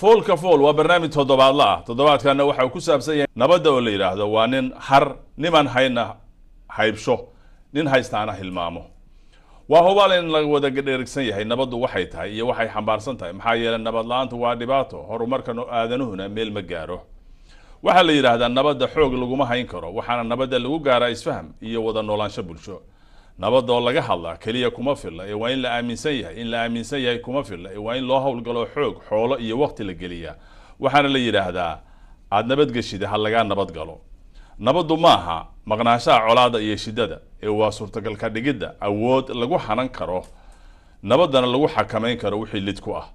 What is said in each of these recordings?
foolka fool waa barnaamij toddobaadla ah toddobaadkana waxa uu ku saabsan yahay nabadda oo la yidhaahdo waa nin har niman hayna haybsho nin haystaana hilmaamo waa hubaal in la wada dheregsan yahay nabaddu waxay tahay iyo waxay xambaarsan tahay maxaa yeeley nabad la-aantu waa dhibaato horumarka aadanuhuna meel ma gaaro waxaa la yidhaahdaa nabadda xoog laguma hayn karo waxaana nabadda lagu gaaraa isfaham iyo wada noolaansho bulsho nabad oo laga hadlaa keliya kuma filla ee waa in la aaminsan yahay in la aaminsan yahay kuma filla ee waa in loo howlgalo xoog xoolo iyo wakti la geliyaa waxaana la yidhaahdaa aada nabadgeshida ha lagaa nabadgalo nabaddu maaha maqnaanshaha colaadda iyo shidada ee waa suurtagal ka dhigidda awood lagu hanan karo nabaddana lagu xakamayn karo wixii lid ku ah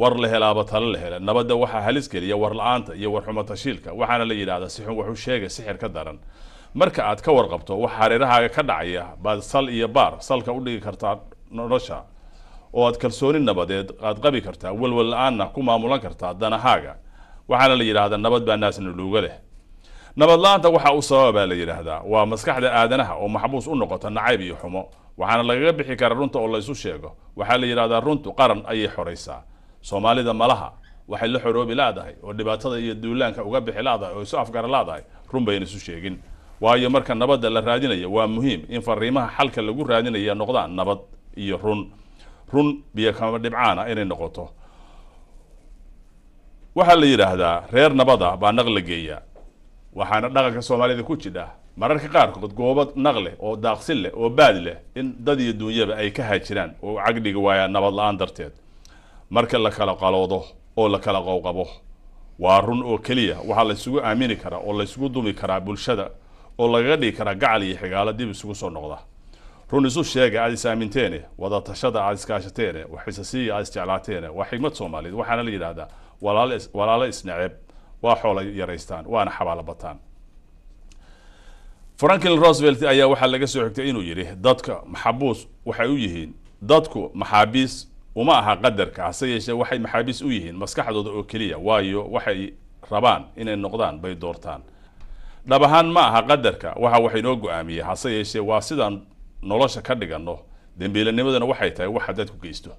war la helaaba talo la hela nabadda waxaa halis geliya war la-aanta iyo warxumo tashiilka waxaana la yidhahdaa si xun wax u sheega sixir ka daran marka aad ka warqabto wax hareerahaaga ka dhacaya baad sal iyo baar salka udhigi kartaa nolosha oo aad kalsooni nabadeed aad qabi kartaa walwal la-aanna ku maamulan kartaa danahaaga waxaana la yidhahdaa nabad baa luuga leh nabad la-aanta waxa u sababa baa la yidhaahdaa waa maskaxda aadanaha oo maxbuus u noqota nacayb iyo xumo waxaana lagaga bixi kara runta oo laysu sheego waxaa la yidhahdaa runtu qaran ayay xoraysaa soomaalida malaha waxay la xoroobi laadahay oo dhibaatada iyo duulaanka uga bixi laadahay oo isu afgara laadahay run bayna isu sheegin waayo marka nabadda la raadinayo waa muhiim in fariimaha xalka lagu raadinaya noqdaan nabad iyo run run biyo kama dhibcaana inay noqoto waxaa la yidhaahdaa reer nabada baa naq la geeya waxaana dhaqanka soomaalida ku jidha mararka qaarkood goobo naq leh oo daaqsin leh oo baad leh in dad iyo duunyaba ay ka haajiraan oo cagdhigi waayaan nabad la-aan darteed marka la kala qaloodo oo la kala qowqabo waa run oo keliya waxaa laysugu aamini karaa oo laysugu dumi karaa bulshada oo lagaga dhigi karaa gacal iyo xigaalo dib isugu soo noqda run isu sheegay aad is aaminteene wadatashada aad iskaashateene waxisasiya aad isjeclaateene waa xigmad soomaaliyeed waxaana la yidhaahdaa walaalo isnaceeb waa xoola yaraystaan waana xabaalo bataan franklin roosevelt ayaa waxaa laga soo xigtay inuu yidhi dadka maxabuus waxay u yihiin dadku maxaabiis uma aha qadarka hase yeeshee waxay maxaabiis u yihiin maskaxdooda oo keliya waayo waxay rabaan inay noqdaan bay doortaan dhab ahaan ma aha qadarka waxa waxay inoo go-aamiyey hase yeeshee waa sidaan nolosha ka dhigano dembiilanimaduna waxay tahay wax hadaad ku geysto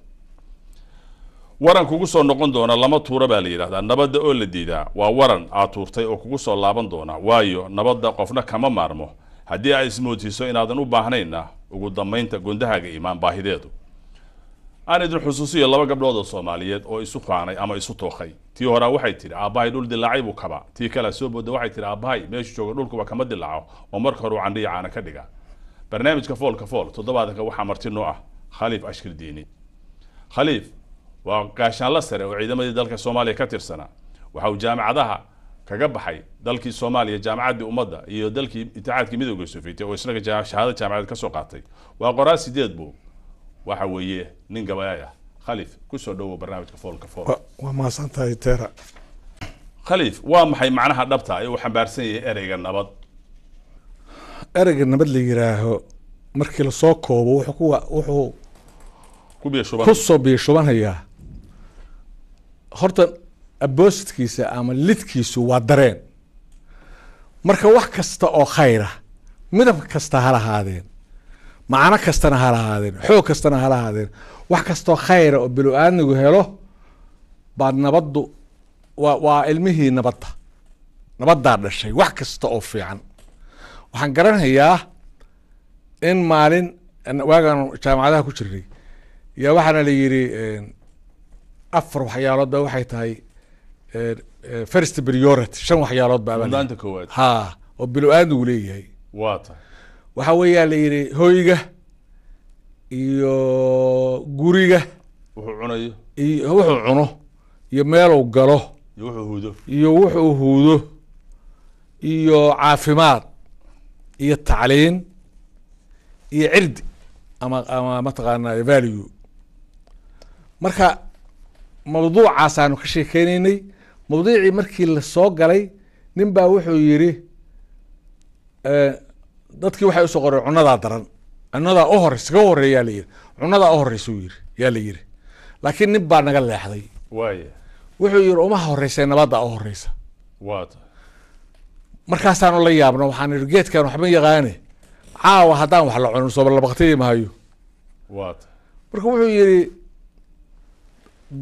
waran kugu soo noqon doona lama tuura baa la yidhahdaa nabadda oo la diidaa waa waran aad tuurtay oo kugu soo laaban doona waayo nabadda qofna kama maarmo haddii aad ismoodsiiso inaadan u baahnayna ugu dambaynta gundahaaga imaan baahideedu idin xusuusiyo laba gabdhood oo soomaaliyeed oo isu qaanay ama isu tookay tii hore waxay tihi aabahay dhul dilaacay buu kabaa tii kale soo booda waxay tihi aabahay meeshu jooga dhulkuba kama dilaaco oo marka hore u candhiya ka dhiga barnaamijka foolka fool toddobaadanka waxaa marti noo ah khaliif ashkir diini khaliif waa gaashaanla sare oo ciidamadii dalka soomaaliya ka tirsanaa waxa uu jaamacadaha kaga baxay dalkii soomaaliya jaamacaddii ummadda iyo dalkii itixaadkii midooda sofiite oo isnaga shahaado jaamacadeed ka soo qaatay waa qoraa sideed buu waxa weeye nin gabayaya ah. khalif kusoo dhowow barnaamijka foolka fool waa mahadsantahay tera khalif waa maxay macnaha dhabta ee ah uu xambaarsan yahay ereyga nabad ereyga nabad la yidhaaho markii lasoo koobo wuxuu kuwa wuxuu kusoo biishubanayaa horta abositkiisa ama lidkiisu waa dareen marka wax kasta oo khayra midab kasta ha lahaadeen macno kastana hala ahaadeen xoog kastana hala ahaadeen wax kastoo khayra oo bilow aadnigu helo baa nabaddu wa waa ilmihii nabadda nabaddaa dhashay wax kasta oo fiican waxaan garanayaa in maalin waagaan jaamacadaha ku jirnay yaa waxaana la yidhi afar waxyaaloodba waxay tahay first priority shan waxyaalood ba ha oo bilow aadnigu leeyahay wa tahay waxa weeyaa la yidhi hoyga iyo guriga wuxuu cunayo iyo wuxuu cuno iyo meeluu galo iyo wuxuu huudo iyo iyo caafimaad iyo tacliin iyo cirdi ama ama mataqaanaa value marka mawduucaasaanu ka sheekeynaynay mawduucii markii lasoo galay nin baa wuxuu yidhi dadkii waxay usoo qoreen cunadaa daran cunadaa u horeysa kaga horeeyaa layiri cunadaa u horeysa yiri yaa la yiri laakiin nin baa naga leexday wuxuu yiri uma horeyse nabaddaa u horeysa markaasaanu la yaabno waxaan ii geedkan waxma yaqaane caawa haddaan wax la cunin soobalabaqtidi mahayo marka wuxuu yidhi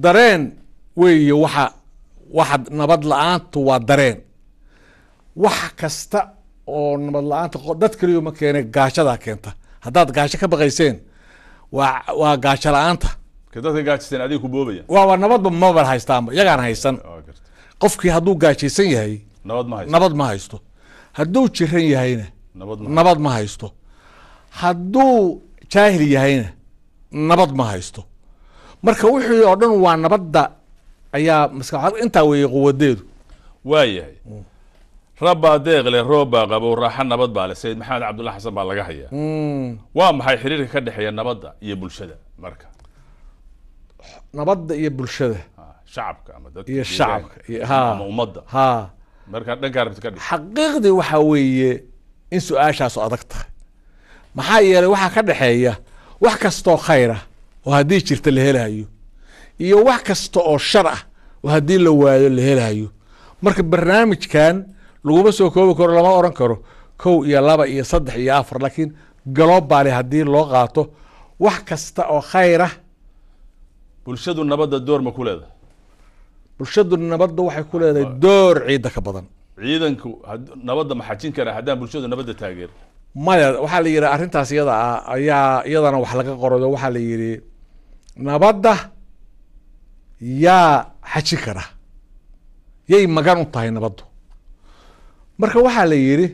dareen weeye waxa waxa nabad la-aantu waa dareen wax kasta oo nabad la-aanta dad kaliyo ma keena gaashadaa keenta haddaad gaasho ka baqayseen waa waa gaasho la-aanta dadka nabadba maba haystaanba iyagaan haysan qofkii hadduu gaajaysan yahay nabad ma haysto hadduu jiran yahayna nabad ma haysto hadduu jaahil yahayna nabad ma haysto marka wixii oo dhan waa nabadda ayaa maska intaa weeye quwadeedu waayahay mm rabbaa deeqle roobbaa qabow raaxo nabad baa le sayid maxamed cabdullah xasan baa laga hayaa hmm. waa maxay xiriirka ka dhexeeya nabadda iyo bulshada marka nabadda iyo bulshada shacabka ama dad iyo shacabka iyo ama ummadda ha markaa dhankaa rabti ka dhig xaqiiqdii waxaa weeye in su-aashaasu adag tahay maxaa yeelay waxaa ka dhexeeya wax kastaoo khayr ah oo haddii jirta la helaayo iyo wax kasta oo shar ah oo haddii la waayo la helaayo marka barnaamijkan laguma soo koobi karo lama oran karo kow iyo laba iyo saddex iyo afar laakiin globali haddii loo qaato wax kasta oo khayr ah bulshadu nabadda door ma ku leedahay bulshadu nabadda waxay ku leedahay door ciidda ka badan ciidanku nabadda ma xajin karaa haddaan bulshadu nabadda taageer maya waxaa la yidhi arrintaas iyada ah ayaa iyadana wax laga qorayo waxaa la yidhi nabadda yaa xajin kara yay magan u tahay nabaddu marka waxaa la yidhi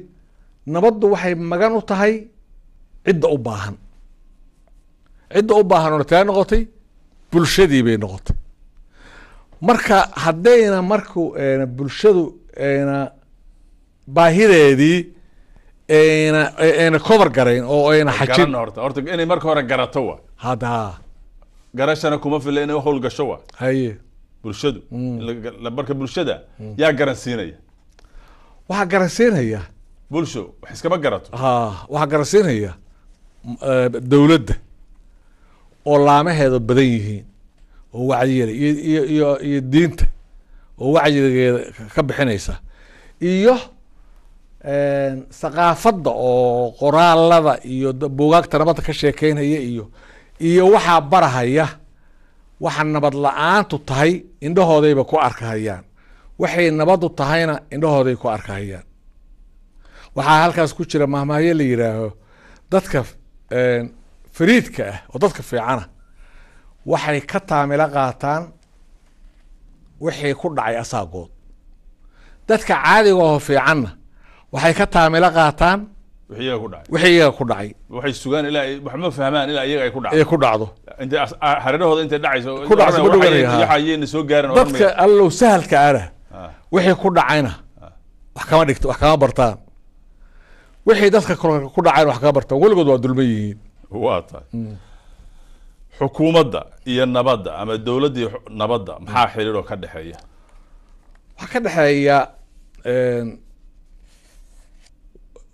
nabaddu waxay magan u tahay cidda u baahan cidda u baahan oona tala noqotay bulshadii bay noqotay marka haddayna marku bulshadu na baahideedii ayna ayna cover garayn oo ayna xajin horta inay marka hore garato wa hada garashana kuma fila inay howlgasho wa haye bulshadu mm. marka bulshada mm. yaa garansiinaya waxaa garansiinaya bulsho wax iskama garato ha waxaa garansiinaya e, dawladda oo laamaheeda badan yihiin oo wacyigeeda iyo iyo iyo diinta oo wacdigeeda ka bixinaysa iyo e, saqaafadda oo qoraalada iyo buugaagta nabadda ka sheekeynaya iyo iyo waxaa barahaya waxa nabad la-aantu tahay indhahoodayba ku arkahayaan waxay nabadu tahayna indhahooday ku arkahayaan waxaa halkaas ku jira mahmahyo la yidhaaho dadka fariidka ah oo dadka fiicana waxay ka taamilo qaataan wixii ku dhacay asaagood dadka caadiga caadigaoo ah fiicanna waxay ka taamilo qaataan wixii iyaga ku dhacay waxay sugaan ilaa waxma fahmaan ilaa iyaga ay ku dhacdo ku dhacdo intay hareerahooda intay dhacayso ku dhacayso dadka allow sahalka ana ah wixii ku dhacayna wax kama dhigt wax kama bartaan wixii dadka ku dhacayn wax kama bartaan weligood waa dulman yihiin waa tahay mm. xukuumadda iyo nabadda ama dowladdii nabadda maxaa oo ka dhexeeya waxaa ka dhexeeya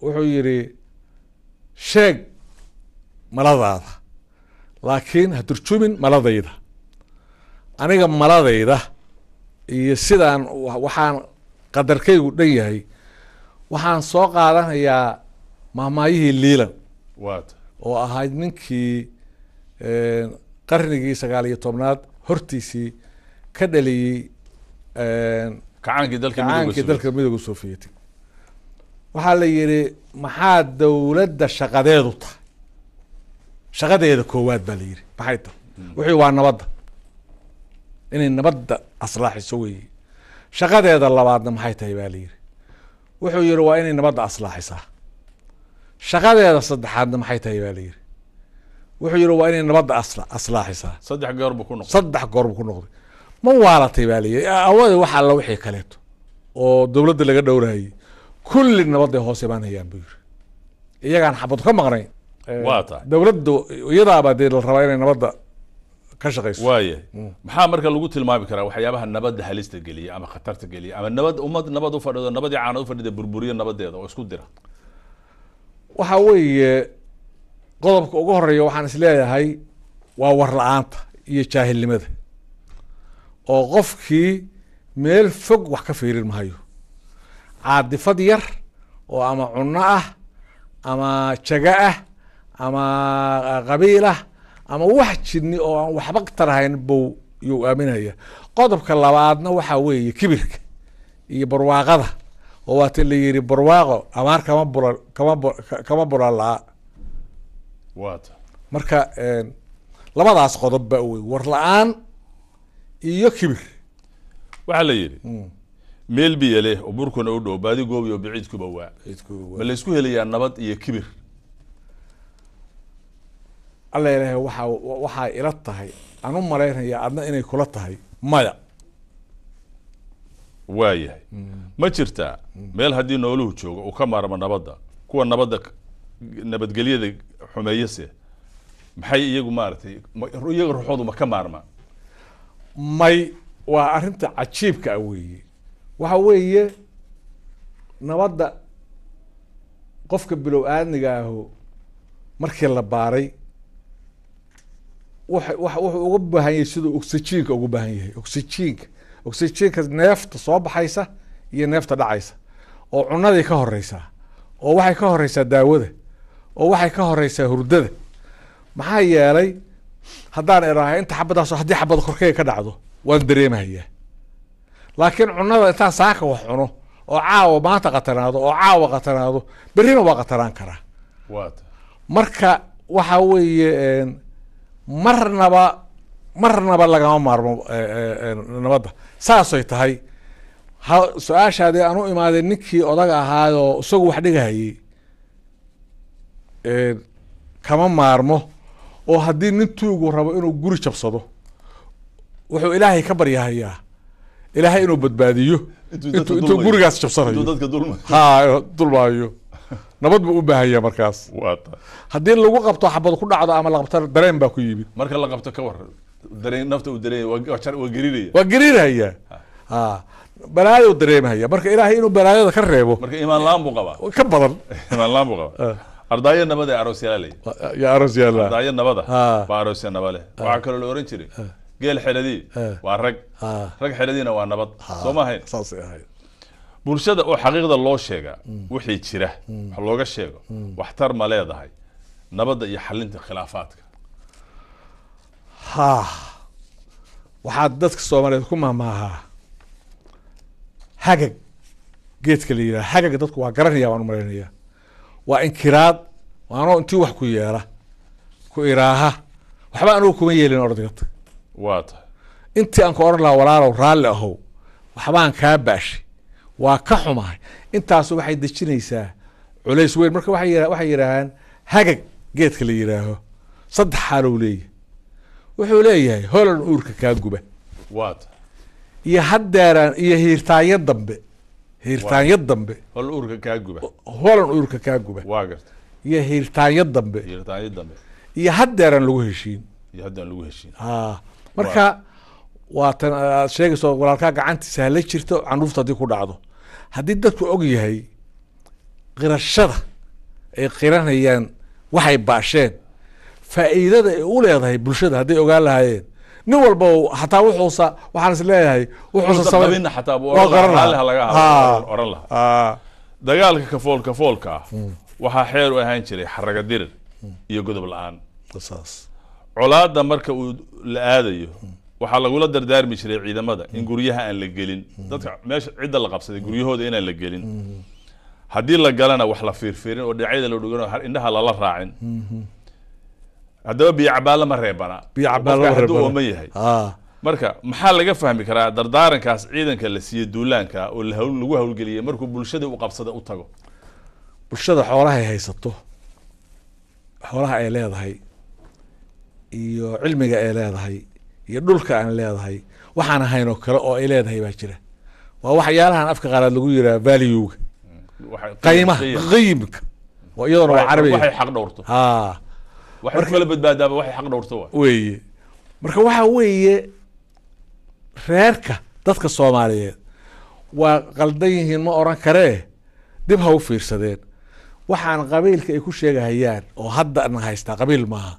wuxuu yidhi sheeg maladaada laakiin ha turjumin maladayda aniga maladayda iyo sidaan waxaan qadarkaygu dhan yahay waxaan soo qaadanayaa mahmaayihii liilan oo ahayd ninkii qarnigii sagaal iyo tobnaad hortiisii ka dhaliyey kacaankii dalka midooda soviyeeti waxaa la yidhi maxaa dowladda shaqadeedu tahay shaqadeeda koowaad baa la yidhi maxay tahay hmm. wixii waa nabadda inay nabadda aslaaxiso weeye shaqadeeda labaadna maxay tahay baa la yidhi wuxuu yihi waa inay nabadda aslaaxisaa shaqadeeda saddexaadna maxay tahay baa la yidhi wuxuu yihi waa inay nabadda aslaaxisaa saddex goorbu ku noqday saddex goorbu ku noqday ma waalatay baa la yidhi awade wax alla wixii kaleeto oo dowladda laga dhowraayey kulli nabadday hoos baan hayaan buu yidhi iyagaan xabad ka maqnayn waa tahay dowladdu iyadaaba dee la rabaa inay nabadda ka shaqayso waaya mm. maxaa marka lagu tilmaami karaa waxyaabaha nabadda halista geliya ama khatarta geliya ama nabad ummad nabad u fadhido nabadii caana u fadhida burburiya nabadeeda oo isku dira waxa weeye qodobka ugu horeeya waxaan isleeyahay waa war la-aanta iyo jaahilnimada oo qofkii meel fog wax ka fiirin mahayo caadifad yar oo ama cunno ah ama jaga ah ama qabiil ah ama wax jidni oo aan waxba tarahayn bow yuu aaminaya qodobka labaadna waxaa weeye kibirka iyo barwaaqada oo waata la yiri barwaaqo abaar kama bul kama bulalaa marka labadaas qodob ba wey war la-aan iyo kibir waxaa la yidhi mm. meel biya oo burkuna u dhow baadi goobiyo biciidkuba waa ma laysku helayaa nabad iyo kibir alla ilaahay waaa waxaa ila tahay aan u malaynaya adna inay kula tahay maya waayahay ma jirtaa meel haddii nooluhu joogo uu ka maarmo nabadda kuwa nabadda nabadgelyada xumeeyase maxay iyagu maaragtay iyaga ruuxoodu ma ka maarmaan may waa arrinta cajiibka a ah weeye waxa weeye nabadda qofka bilow aadniga aho markii la baaray wuxuu uga baahan yahay siduu oxygiinka ugu baahan yahay oxygiinka oxygiinka neefta soo baxaysa iyo neefta dhacaysa oo cunaday ka horeysaa oo waxay ka horeysaa daawada oo waxay ka horeysaa hurdada maxaa yeelay haddaan idhaaha inta xabadaas haddii xabada korkeyga ka dhacdo waan dareemahayaa laakiin cunada intaan saaka wax cuno oo caawa maanta qatanaado oo caawa qatanaado berrina waa qatanaan karaa marka waxa weeye marnaba marnaba lagama maarmo eh, eh, eh, nabadda saasay tahay ha su-aashaadii aan u imaaday ninkii odaga oo isagu wax dhigahayey kama maarmo oo haddii nin tuugu rabo inuu guri jabsado wuxuu ilaahay ka baryahayaa ilaahay inuu badbaadiyo intuu gurigaas jabsanayo ha dulmaayo nabad buu u baahanya markaas haddii lagu qabto xabad ku dhacdo ama laqabto dareen baa ku yimid marka la qabto ka war nafta uu dareem waa gariiraya waa gariirhaya a balaayo dareemhaya marka ilaahay inuu balaayada ka reebo marka imaan la buu qabaa ka badan imaan la buu qabaa ardaayo nabad ee aroosyaaley ya aroosyaallah ardaayo nabada baa aroosya nabale waxaa kaloo la oran jiray geel xeladii waa rag rag xeladiina waa nabad soo ma ahayn saasay ahayd bulshada oo xaqiiqda loo sheega mm. wixii jira mm. wax looga sheego mm. waxtar ma leedahay nabadda iyo xalinta khilaafaadka ha waxaad dadka soomaaliyeed ku mahmaahaa hagag geedka la yidhaha hagag dadku waa garanaya waan umalaynaya waa inkiraad anoo intii wax ku yeela ku iraaha waxba anugu kuma yeelin ordigata waa tahay intii aan ku ohan lahaa walaalow raalli ahow waxbaan kaa baashay waa ka xumahay intaas waxay dejinaysaa culays weyn marka waxay yidhaahaan hagag geedka la yidhaaho saddex xaalow leeyahy wuxuu leeyahay holan uurka kaa guba iyo hadeeraan iyo hiirtaanyo dambe hiirtaanyo dambe holan uurka kaa guba iyo hiirtaanyo dambe iyo haddeeraan lagu heshiin marka waatan aad sheegayso walaalkaa gacantiisa hala jirto canduufta haddii ku dhacdo haddii dadku og yahay qirashada ay qiranayaan waxay baasheen faa'iidada ay u leedahay bulshada hadday ogaan lahaayeen nin walba xataa wuxuusa waxaan isleeyahay leeyahay kafool kafoolka ah, hmm. waxaa xeer u ahaan jiray xaraga dirir hmm. iyo godob la-aan colaadda marka uu la aadayo hmm waxaa lagula dardaarmi jiray ciidamada in guryaha aan la gelin dadka meesha cidda la qabsaday guryahooda inaan la gelin haddii la galana wax la fiirfiirin oo dhacyada la dhugan indhaha lala raacin haddaba biyo cabaalla ma reebanaa yahay ah. marka maxaa laga fahmi karaa dardaarankaas ciidanka la siiyey duulaanka oo lagu hawlgeliyay markuu bulshada u qabsada u tago bulshada xoolahay haysato xoolaha ay leedahay iyo cilmiga ay leedahay iyo dhulka aan leedahay waxaan ahayn oo kale oo ay leedahay baa jira waa waxyaalahan afka qaalaad lagu yiraa valuega qaymaha qiyimka oo waa carabiga weye marka waxaa weeye reerka dadka soomaaliyeed waa qaldan yihiin ma oran karee dib ha u fiirsadeen waxaan qabiilka ay ku sheegahayaan oo haddana haystaa qabiil maaha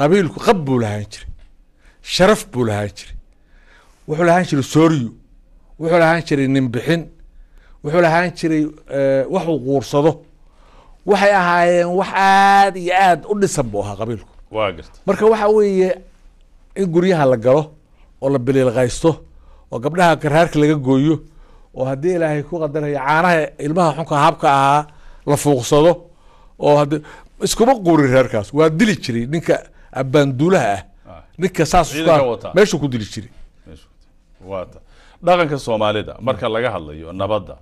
qabiilku qab buu lahaan jira sharaf buu lahaan jiray wuxuu lahaan jiray sooryu wuxuu lahaan jiray ninbixin wuxuu lahaan jiray eh, waxuu quursado waxay ahaayeen wax aada iyo aada u dhisan buu ahaa qabiilku marka waxa weeye in guryaha la galo oo la biliilqaysto oo gabdhaha karhaarka laga gooyo oo haddii ilaahay ku qadarayo caanaha ilmaha xunka habka ahaa la fuuqsado oo iskuma quurin reerkaas waa dili jiray ninka abaanduulaha ah ninka saas meeshuu ku dili jiray wata dhaqanka soomaalida marka laga hadlayo nabadda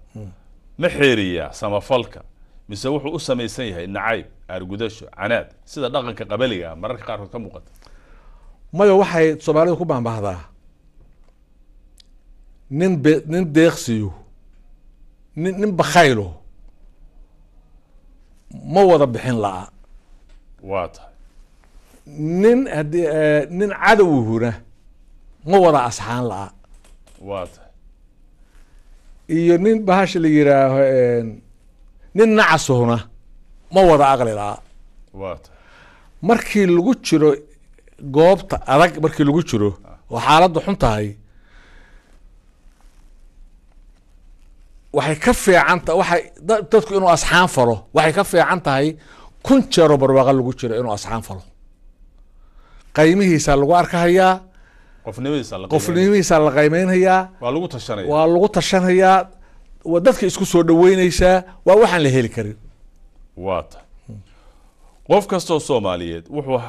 ma xeeriyaa samafalka mise wuxuu u samaysan yahay nacayb aargudasho canaad sida dhaqanka qabaligaa mararka qaarkood ka muuqata maya waxay soomaalida ku baambahdaa nin be nin deeqsiyo nin nin bakhaylo ma wada bixin la'a waa tahay nin eh, nin cadowguna ma wada asxaan la-a iyo nin bahasha la yiraaho eh, nin nacasuhuna ma wada aqli la-a markii lagu jiro goobta adag markii lagu jiro oo xaaladdu xun tahay waxay ka fiican ta waxay dadku inuu asxaan falo waxay ka fiican tahay kun jeero barwaaqa lagu jiro inuu asxaan falo qaymihiisa lagu arkahayaa qofnimadiisa la qaymeynhayaa waa lagu tashanhayaa dadka isku soo dhaweynaysaa waa waxaan la heli karin wata qof kastoo soomaaliyeed wuxuu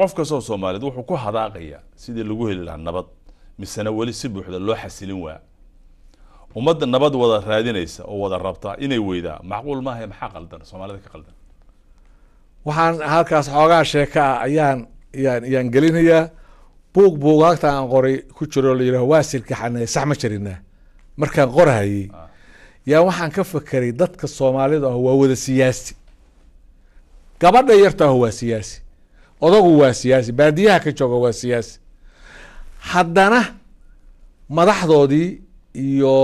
qof kastoo soomaaliyeed wuxuu ku hadaaqaya sidii lagu heli lahaa nabad misena weli si buuxda loo xasilin waa ummadda nabad wada raadinaysa oo wada rabta inay weydaa macquul maaha maxaa qaldan soomaalida ka qaldan waxaan halkaas xoogaa sheeka ah ayaan yaan yaan gelinayaa buug buugaagta aan qoray ku jiro la yidhaho waasilka xanaya sax ma jirina ah. markaan qorahayey yaa waxaan ka fekeray dadka soomaalida ah waa wada siyaasi gabadha yarta ah waa siyaasi odagu waa siyaasi baadiyaha ka jooga waa siyaasi haddana madaxdoodii iyo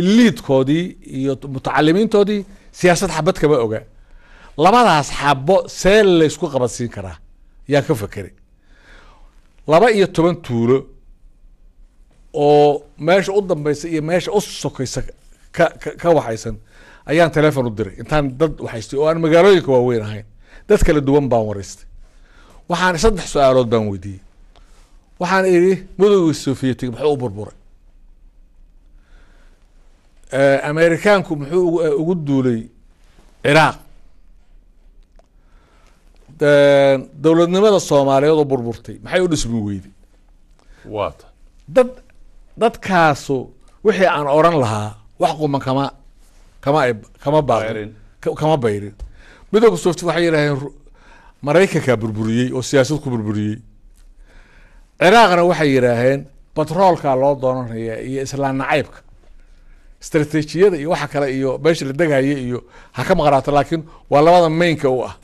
iliidkoodii iyo mutacalimiintoodii siyaasad xabad kama oga labadaas xabo see laysku qabadsiin karaa yaa ka fekeray laba iyo toban tuulo oo meesha u dambeysa iyo meesha u sokaysa ka ka waxaysan ayaan telefon u diray intaan dad waxaystay oo aan magaalooyinka waaweyn ahayn dad kala duwan baan wareystay waxaan saddex su-aalood baan weydiiyey waxaan idhi mudowgii sofiyetig muxuu u burburay eh, amerikaanku muxuu ugu eh, duulay ciraaq dowladnimada soomaaliyeed oo burburtay maxay u dhismi weyday wata dad dadkaasu wixii aan oran lahaa wax quman kama kama kama baaqin kama bayrin midooda soft waxay yidhahdeen maraykankaa burburiyey oo siyaasad ku burburiyey ciraaqna waxay yidhaaheen batroolka loo doonanaya iyo islaan nacaybka strateejiyada iyo waxa kale iyo meesha la degaya iyo ha ka maqnaato laakiin waa labada mainka u ah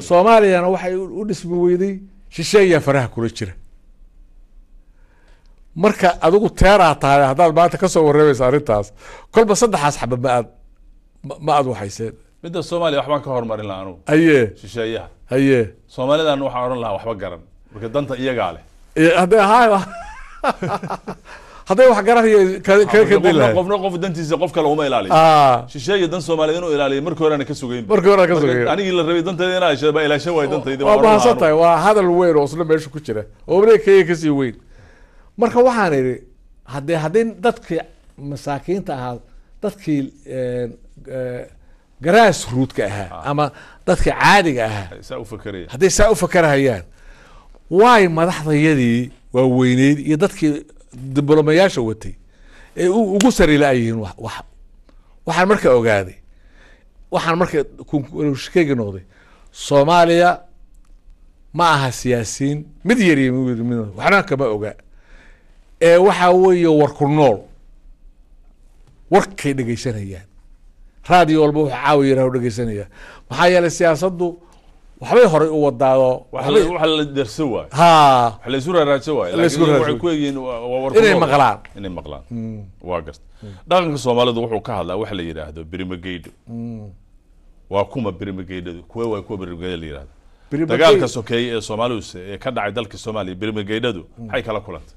soomaaliyana waxay u dhismi weyday shisheeyaa faraha kula jira marka adigu teeraa tahay haddaad maanta kasoo warramaysa arrintaas kolba saddexaas xaba ma aad ma aada waxayseen midda soomaaliya waxbaan ka hormarin laha anugu aye shisheeyaha aye soomaalidan waxaan odhan lahaa waxba garan marka danta iyagaa leh haddee ha hadday wax garanaya qofna qof dantiisa qof kale uma ilaaliyo shisheeya dan soomaaliyed inuu ilaaliyo markii horena ka sugeyn markii horena ka sugeyn anigii la rabay dantayda inaa heshada baa ilaashan waayo dantayda waa mahadsan tahay waa hadal weyn oo isna meesha ku jira oo bareekaya kasii weyn marka waxaan idhi haddee haddii dadkii masaakiinta eh, eh, ahaa ah. dadkii garaas ruudka ahaa ama dadka caadiga ahaa hadday saa ufakarahayaan waay madaxdayadii waaweyneyd iyo dadkii diblomayaasha watay ee ugu sari la-yihiin waxaan marka ogaaday waxaan marka sheegi noqday soomaaliya ma aha siyaasiyiin mid yariy waxna kama ogaa ee waxa weeye war ku nool warkay dhegeysanayaan raadiyo walba wuxuu caawiya ha dhegeysanayaan maxaa yeelay siyaasaddu waxbay horay u wadaado inay maqlaan mm. dhaqanka soomaalidu wuxuu ka hadlaa waxa la yidhaahdo bermageydo mm. waa kuma bermageydhadu kuwe waa kuwa bermageyda la yidhahda dagaalka sokeeye ee soomaalis ee ka dhacay dalka soomaaliya bermageydhadu maxay mm. kala kulantay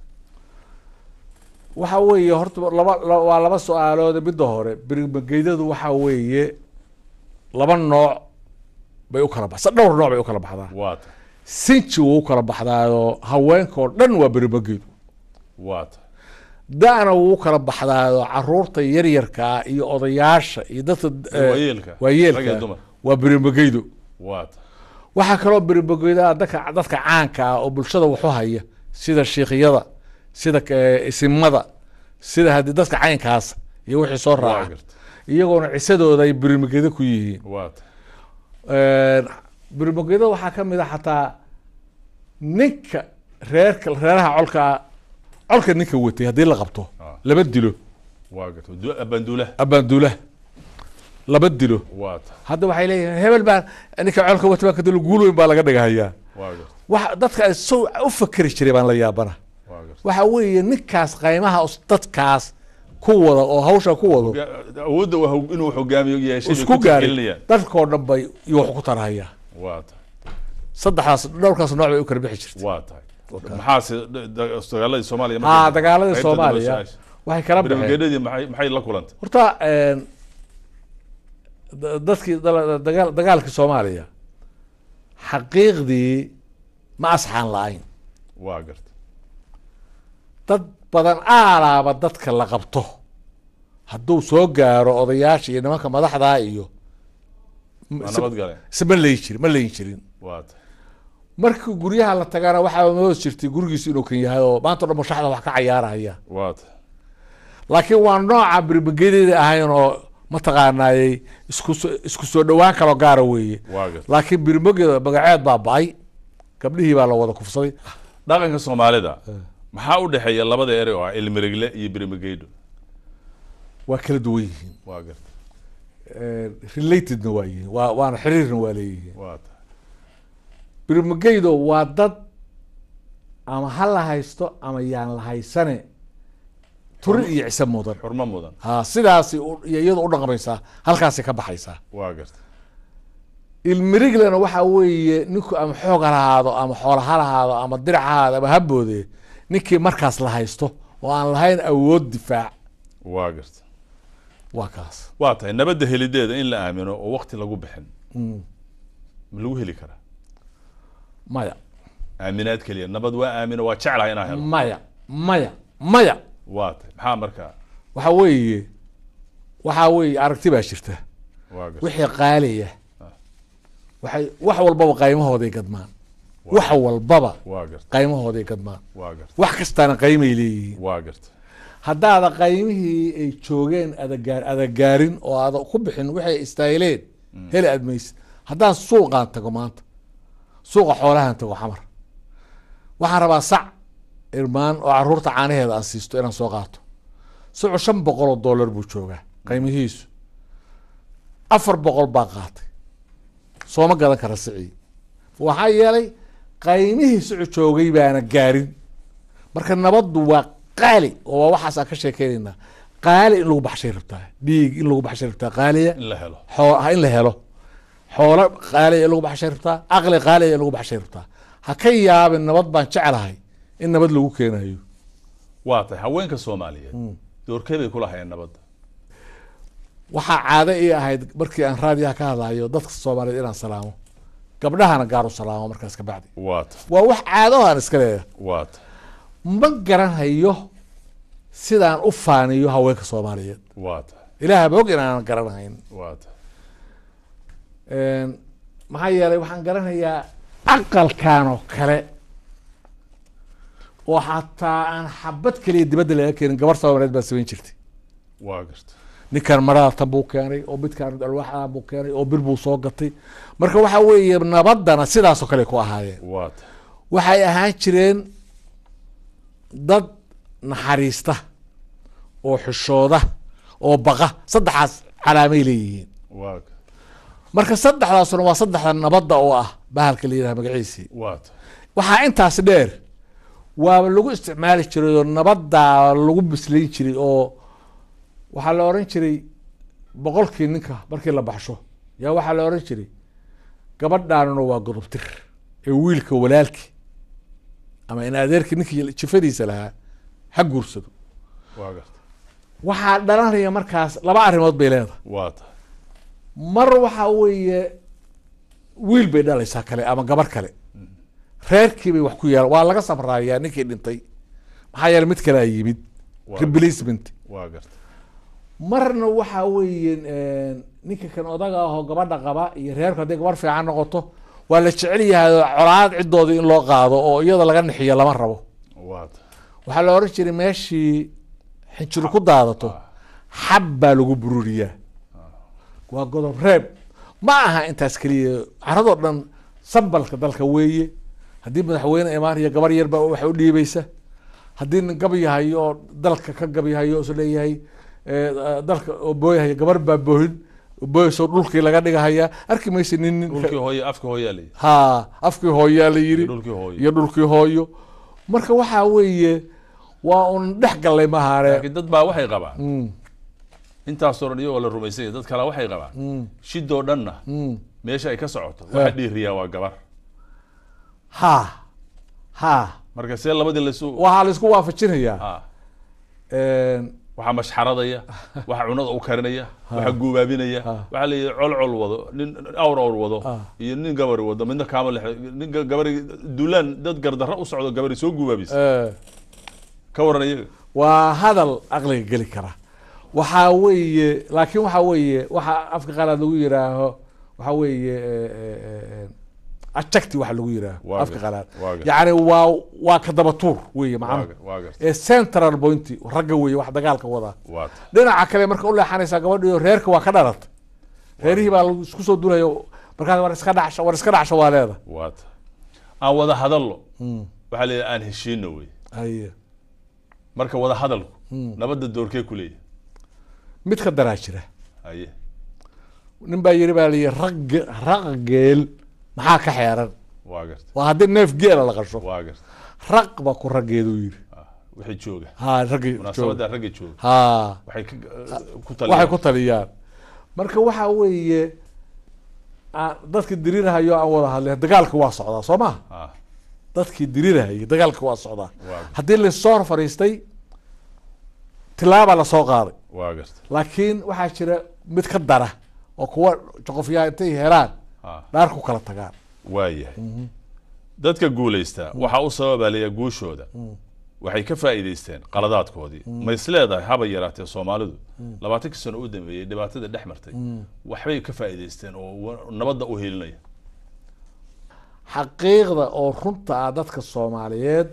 waxa weeye horta laba waa laba su-aalood midda hore bermageydadu waxa weeye laba nooc bay ukala baxsan dhowr nooc bay ukala baxdaan sinji wuu ukala baxdaayoo haweenkaoo dhan waa beribageedu da'na wuu ukala baxdaayoo caruurta yaryarkaa iyo odayaasha iyo dadka waayeelka waa berimbageydo waxaa kaloo berimbageydaa dadka dadka caanka ah oo bulshada waxu haya sida shiikhiyada sida eh, isimada sida haddii dadka caynkaas iyo wixii soo raaca iyagoona cisadooda ay berimbageydo ku yihiin burmogeeda waxaa kamid a xataa ninka reerka reeraha colka colka ninka watay haddii la qabto ah. laba dilo abaandulah laba dilo hadda waxay leeyihin hebel baa ninka colka wata baa kadalo guul weyn baa laga dhigahayaa wa dadka ay sow u fakeri jiray baan la yaabana waxa weeye ninkaas qaymaha dadkaas ku wada oo hawsha ku wado awoodda inuu hogaamiyo isku gaari dalkoo dhan bay iyo wax ku tarahaya saddexdaas dhowrkaas nooc bay u kala bixi jirta waa tahay maxaase dagaaladii soomaaliya haa dagaaladii soomaaliya waxay kala baxeen maxay maxay la kulantay horta dadkii dagaal dagaalkii soomaaliya xaqiiqdii ma asxaan la-ayn waa garta dad badan aalaaba dadka la qabto hadduu soo gaaro odayaasha iyo nimanka madaxdaa iyo ma layi jiri ma layin jirin markii guryaha la tagaana waxaa moodi jirtay gurigiisu inuu kan yahay oo maanta o dhan mushaxda wax ka cayaaraya laakiin waa nooca birbigedeeda ahayn oo mataqaanaayey iskus isku soo dhawaan kaloo gaara weeye laakiin birmogeeda magaceed baa ba-ay gabdhihii baa la wada kufsaday dhaqanka soomaalida eh maxaa u dhexeeya labada erey oo ah elmeregle iyo bermegeydo waa kala duwan yihiin waa garta eh, relatedna waa yihiin waa waana xiriirna waa leeyihiin waa tahay bermegeydo waa dad ama ha la haysto ama yaan la haysane turin iyo cise mudan xurmo mudan ha sidaasi iyado u dhaqmaysaa halkaasay ka baxaysaa waa garta ilmeriglena waxaa weeye ninku ama xoog ha lahaado ama xoola ha lahaado ama dirac ha lahaado ama haboode ninkii markaas la haysto oo aan lahayn awood difaac waa garta waa kaas waa tahay nabadda helideeda in la aamino oo wakti lagu bixin mm. ma lagu heli karaa maya aaminaad keliya nabad waa aamino waa jeclaha inaa helo maya maya maya waa tahay maxaa markaa waxaa weeye waxa weeye aragti baa jirta wixii qaaliya ah. waxay wax walbaba qaymahooday gadmaan wax walbaba qaymahooday gadmaan wax kastaana qaymay leeyihiin haddaada qaymihii ay joogeen adagaarin oo aada ku bixin waxay mm. hel aad admaysa haddaan suuqaan tago maanta suuqa xoolahaan tago xamar waxaan rabaa sac irmaan oo caruurta caanaheeda aan siisto inaan soo qaato sacu shan boqoloo dollar buu joogaa qaymihiisu afar boqol baa qaatay sooma gadan kara sicii waxaa yeelay qaymihii suco joogay baana gaarin marka nabaddu waa qaali oo waa waxaasaa ka sheekeynayna qaali in lagu baxshay rabtaa dhiig in lagu baxshay rabtaa qaaliya ah, in la helo xoolo qaaliya in lagu baxshay rabtaa aqli qaaliya in lagu baxshay rabtaa ha ka yaabin nabad baan jeclahay in nabad lagu keenayo waa tahay haweenka soomaaliyeed hmm. doorkee bay kulahayeen nabadda waxaa caado ii ahayd markii aan raadiyaha ka hadlayo dadka soomaaliyeed inaan salaamo gabdhahana gaaru salaamo markaas ka bacdi waa wax caadaho aan iska leeyahay ma garanhayo sidaan u faaniyo haweenka soomaaliyeed ilaah ba og inaanan garanhayn maxaa yeelay waxaan garanayaa aqalkan oo kale oo xataa aan xabad keliya dibadda laga keenin gabar soomaaliyeed baa samayn jirtay ninkan maraatan buu keenay oo midkaan alwaxan buu keenay oo bir buu soo gatay marka waxa weeye nabaddana sidaasoo kale ku ahaayeen waxay ahaan jireen dad naxariista oo xushooda oo baqa saddexaas calaamay leeyihiin marka saddexdaasuna waa saddexda nabadda oo ah bahalka la yidhaha magaciisii waxaa intaas dheer waaba lagu isticmaali jiray oo nabaddaa lagu bislayn jiray oo waxaa la oran jiray boqolkii ninka markii la baxsho yaa waxaa la oran jiray gabadhaanna waa godobtir ee wiilka walaalki ama in adeerkii ninkii jifadiisa lahaa ha guursado waxaa dhalanaya markaas laba arrimood bay leedahay mar waxa weeye wiil bay dhalaysaa kale ama gabar kale reerkii bay wax ku yaala waa laga sabraayaa ninkii dhintay maxaa yeele mid kale a yimid replacement marna waxa weeye ninka kan odaga ah gabadha qaba iyo reerku hadday gabadh fiican noqoto waa la jecel yahay colaad ciddooda in loo qaado oo iyada laga nixiyo lama rabo waxaa la oran jiray meeshii xinjir ku daadato xab baa lagu bururiyaa ah. waa godob reeb ma aha intaas keliya caradoo dhan sambalka dalka weeye haddii madaxweyne imaanaya gabar yarbaa waxa u dhiibaysa haddii nin gabyahayo oo dalka ka gabyahayo leeyahay dalka oo booyahaya gabar baa boohin booyasoo dhulkii laga dhigahaya arki maysa nin nin ha afkii hooyaa la iyo dhulkii hooyo marka waxaa weeye waa un dhex galay mahaane dad baa waxay qabaan mm. intaasoo dhan iyagoo la rumaysanya dad kale waxay qabaan mm. shidoo dhanna mm. meesha ay ka socoto eh. waxa dhiiriyaa waa gabar ha ha marka see labadii lasu waxaa la isku waafajinayaa waxaa mashxaradaya waxaa cunada u karinaya waxaa guubaabinaya waxaa la yidhi col col wado nin awr awr wado iyo nin gabari wado midna kaama lex nin gabari dulaan dad gardarro u socdo gabari soo guubaabisa eh. ka warran iyaga waa hadal aqliga geli kara waxaa weeye laakiin waxaa weeye waxaa afka qaalaad lagu yidhaaho waxaa weeye eh, eh, ajagti waxa lagu yidhaha afka qalaad yani waa waa kadaba tuur wey macam ee central pointy ragga wey wax dagaalka wadaa dhinaca kale marka u leexanaysaa gabadhiyo reerka waa ka dhalatay reerihii baa isku soo dulayo markaas war iska dhash war iska dhacsho waa leeda aan wada hadallo hmm. waxaa la aan heshiino wey haye marka wada hadalku hmm. nabadda doorkee kuleeyahay mid ka daraa jira haye nin baa yiri baa layihi rag raqgeel maxaa ka xeeran waa haddii neef geela la qasho raq baa ku raggeedu yiri ah, waxay ah, eh, ku taliyaan marka waxa weeye ah, dadkii diriirhayo aan wada hadlin dagaalki waa socdaa soo maha dadkii diriirhayo dagaalki waa socdaa haddii lasoo fariistay fadhiistay lasoo qaaday laakiin waxaa jira mid ka dara oo kuwa joqofyaha intay helaan dhaar ku kala tagaan waayahay mhm. dadka guulaystaa waxaa u sababaa guushooda waxay ka faa'iidaysteen qaladaadkoodii mm. may isleedahay leedahay habay yaraatee soomaalidu mm. labaatankii sano u dambeeyey dhibaatada dhex martay mm. waxbay ka faa'iidaysteen oo nabadda u helinaya xaqiiqda oo runta ah dadka soomaaliyeed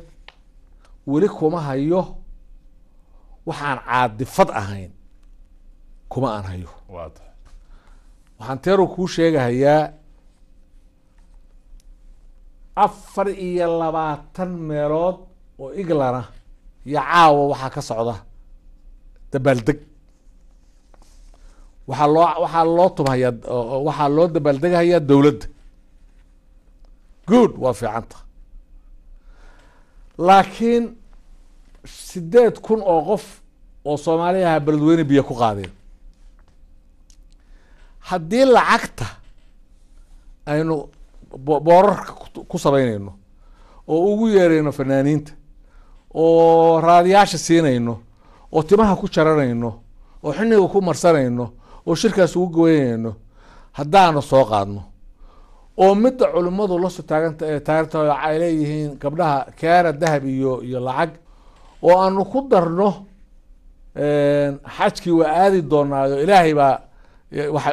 weli kuma hayo waxaan caadifad ahayn kuma aan hayo waxaan teeru kuu sheegahayaa afar iyo labaatan meelood oo iglana ah iyo caawa waxaa ka socda dabaaldeg waxaa loo waxaa loo tubhayaa waxaa loo dabaaldegahayaa dowladda good waa fiicanta laakiin sideed kun oo qof oo soomaaliyaha beledweyne biyo ku qaadeen haddii lacagta aynu boorarka ku samaynayno oo ugu yeerayno fanaaniinta oo raadiyaasha siinayno oo timaha ku jaranayno oo xiniga ku marsanayno oo shirkaas ugu goynayno haddaanu soo qaadno oo midda culimmadu lasoo taaganta taagantah ay leeyihiin gabdhaha keena dahab iyo iyo lacag oo aanu ku darno xajkii waa aadi doonaayo ilaahay baa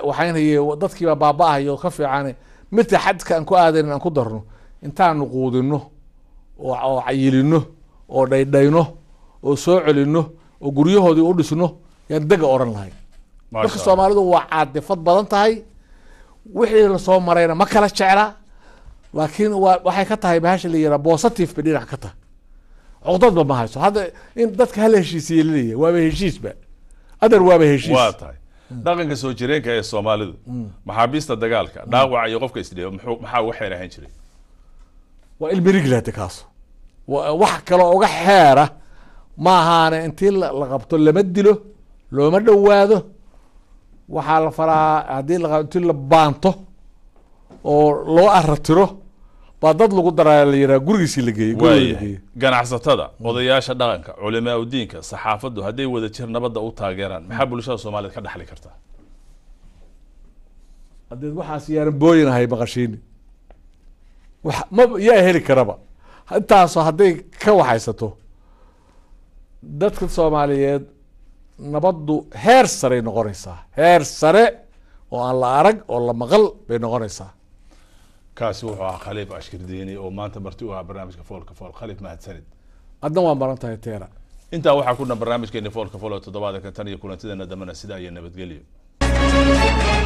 waxaynhaye dadkiibaa baaba-ahayo ka fiican midka xadka aan ku aadayn aan ku darno intaanu quudino oo cayilino oo dhaydhayno oo soo celino oo guryahoodii u dhisno yaan dega odhan lahay marka soomaalidu waa caadifad badan tahay wixii lasoo marayna ma kala jecla laakiin wa waxay ka tahay bahasha la yihah positive bay dhinac ka tahay cuqdadba ma hayso hadda in dadka hal heshiisiye laleeyahy waaba heshiisba adar waaba heshiis dhaqanka soo jireenka ee soomaalidu maxaabiista dagaalka dhaawaca iyo qofka isdhiiba maxaa uga xeer ahaan jiray waa ilmiriglaade kaas wax kaloo uga xeera ma ahaane intii la qabto lama dilo looma dhowaado waxaa la faraa haddii intii la baanto oo loo aratiro baa dad lagu daraa la yiraa gurigiisii la geeyey waaya ganacsatada mm. odayaasha dhaqanka culimaa udiinka saxaafaddu hadday wadajir nabadda u taageeraan maxaa mm. bulshada soomaaliyeed ka dhaxli kartaa haddeed waxaas yaanan booyin ahay maqashiini ma yaa heli karaba intaasoo hadday ka waxaysato dadka soomaaliyeed nabaddu heer sarey noqonaysaa heer sare oo aan la arag oo la maqal bay noqonaysaa kaasi wuxuu ahaa khaliif ashkardiini oo maanta marti u ahaa barnaamijka foolka fool khaliif mahadsanid haddan waan baran tahay teera intaa waxaa ku dhan barnaamijkeeni foolka fool oo toddobaada ka tan iyo kulantideena dambena sida iyo nabadgelyo